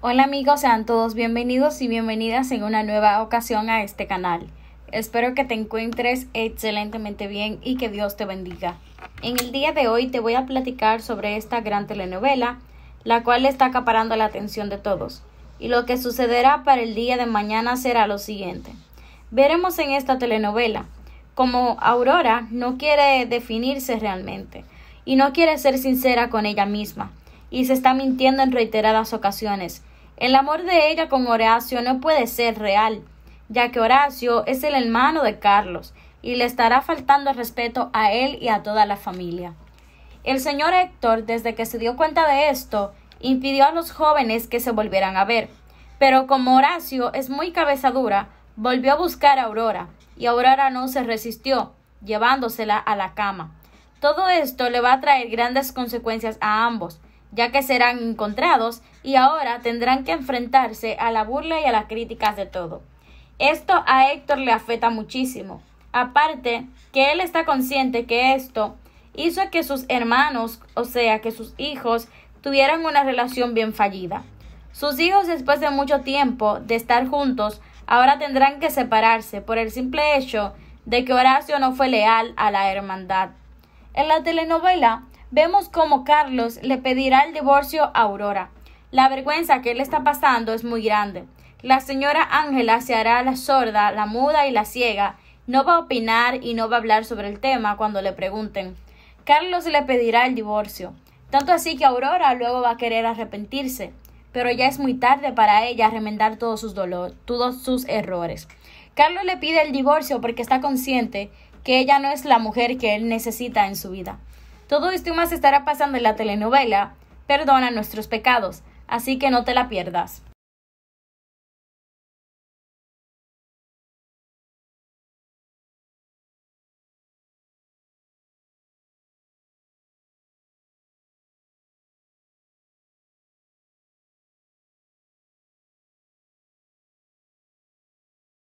Hola amigos, sean todos bienvenidos y bienvenidas en una nueva ocasión a este canal. Espero que te encuentres excelentemente bien y que Dios te bendiga. En el día de hoy te voy a platicar sobre esta gran telenovela, la cual está acaparando la atención de todos. Y lo que sucederá para el día de mañana será lo siguiente. Veremos en esta telenovela como Aurora no quiere definirse realmente y no quiere ser sincera con ella misma y se está mintiendo en reiteradas ocasiones el amor de ella con Horacio no puede ser real, ya que Horacio es el hermano de Carlos y le estará faltando respeto a él y a toda la familia. El señor Héctor, desde que se dio cuenta de esto, impidió a los jóvenes que se volvieran a ver. Pero como Horacio es muy cabezadura, volvió a buscar a Aurora, y Aurora no se resistió, llevándosela a la cama. Todo esto le va a traer grandes consecuencias a ambos, ya que serán encontrados y ahora tendrán que enfrentarse a la burla y a las críticas de todo. Esto a Héctor le afecta muchísimo. Aparte, que él está consciente que esto hizo que sus hermanos, o sea, que sus hijos, tuvieran una relación bien fallida. Sus hijos, después de mucho tiempo de estar juntos, ahora tendrán que separarse por el simple hecho de que Horacio no fue leal a la hermandad. En la telenovela, vemos cómo Carlos le pedirá el divorcio a Aurora. La vergüenza que él está pasando es muy grande. La señora Ángela se hará la sorda, la muda y la ciega. No va a opinar y no va a hablar sobre el tema cuando le pregunten. Carlos le pedirá el divorcio. Tanto así que Aurora luego va a querer arrepentirse. Pero ya es muy tarde para ella remendar todos sus dolores, todos sus errores. Carlos le pide el divorcio porque está consciente que ella no es la mujer que él necesita en su vida. Todo esto y más estará pasando en la telenovela Perdona nuestros pecados, así que no te la pierdas.